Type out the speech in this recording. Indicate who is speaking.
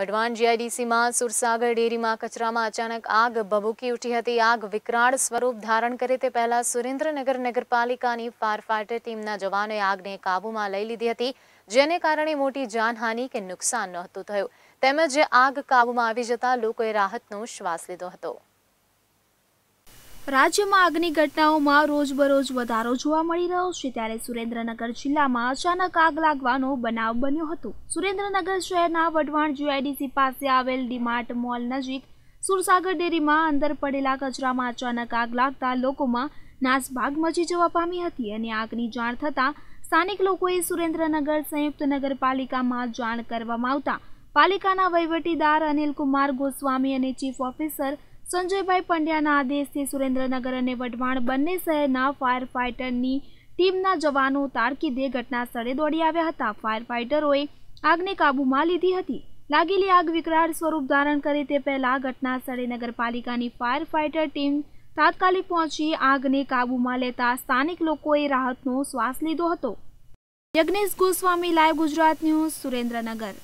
Speaker 1: વઢવાણ જીઆઈડીસીમાં સુરસાગર ડેરીમાં કચરામાં અચાનક આગ ભભૂકી ઉઠી હતી આગ વિકરાળ સ્વરૂપ ધારણ કરે તે પહેલા સુરેન્દ્રનગર નગરપાલિકાની ફાયર ફાઈટર ટીમના જવાનોએ આગને કાબૂમાં લઈ લીધી હતી જેને કારણે મોટી જાનહાનિ કે નુકસાન નહોતું થયું તેમજ આગ કાબૂમાં આવી જતા લોકોએ રાહતનો શ્વાસ લીધો હતો
Speaker 2: રાજ્યમાં આગની ઘટનાઓમાં રોજબરોજ વધારો જોવા મળી રહ્યો છે ત્યારે સુરેન્દ્રનગર જિલ્લામાં અચાનક આગ લાગવાનો બનાવ બન્યો હતો સુરેન્દ્રનગર શહેરના વઢવાણ જીઆઈડીસી પાસે આવેલ ડીમાર્ટ મોલ નજીક સુરસાગર ડેરીમાં અંદર પડેલા કચરામાં અચાનક આગ લાગતા લોકોમાં નાસભાગ મચી જવા પામી હતી અને આગની જાણ થતાં સ્થાનિક લોકોએ સુરેન્દ્રનગર સંયુક્ત નગરપાલિકામાં જાણ કરવામાં આવતા પાલિકાના વહીવટીદાર અનિલકુમાર ગોસ્વામી અને ચીફ ઓફિસર સંજયભાઈ પંડ્યાના આદેશથી સુરેન્દ્રનગર અને વઢવાણ બંને શહેરના ફાયર ફાઇટરની ટીમના જવાનો તારકીદે ઘટના સ્થળે દોડી આવ્યા હતા ફાયર ફાઇટરોએ આગને કાબૂમાં લીધી હતી લાગેલી આગ વિકરાળ સ્વરૂપ ધારણ કરે તે પહેલાં ઘટના સ્થળે નગરપાલિકાની ફાયર ફાઇટર ટીમ તાત્કાલિક પહોંચી આગને કાબૂમાં લેતા સ્થાનિક લોકોએ રાહતનો શ્વાસ લીધો હતો યજ્ઞેશ ગોસ્વામી લાઈવ ગુજરાત ન્યૂઝ સુરેન્દ્રનગર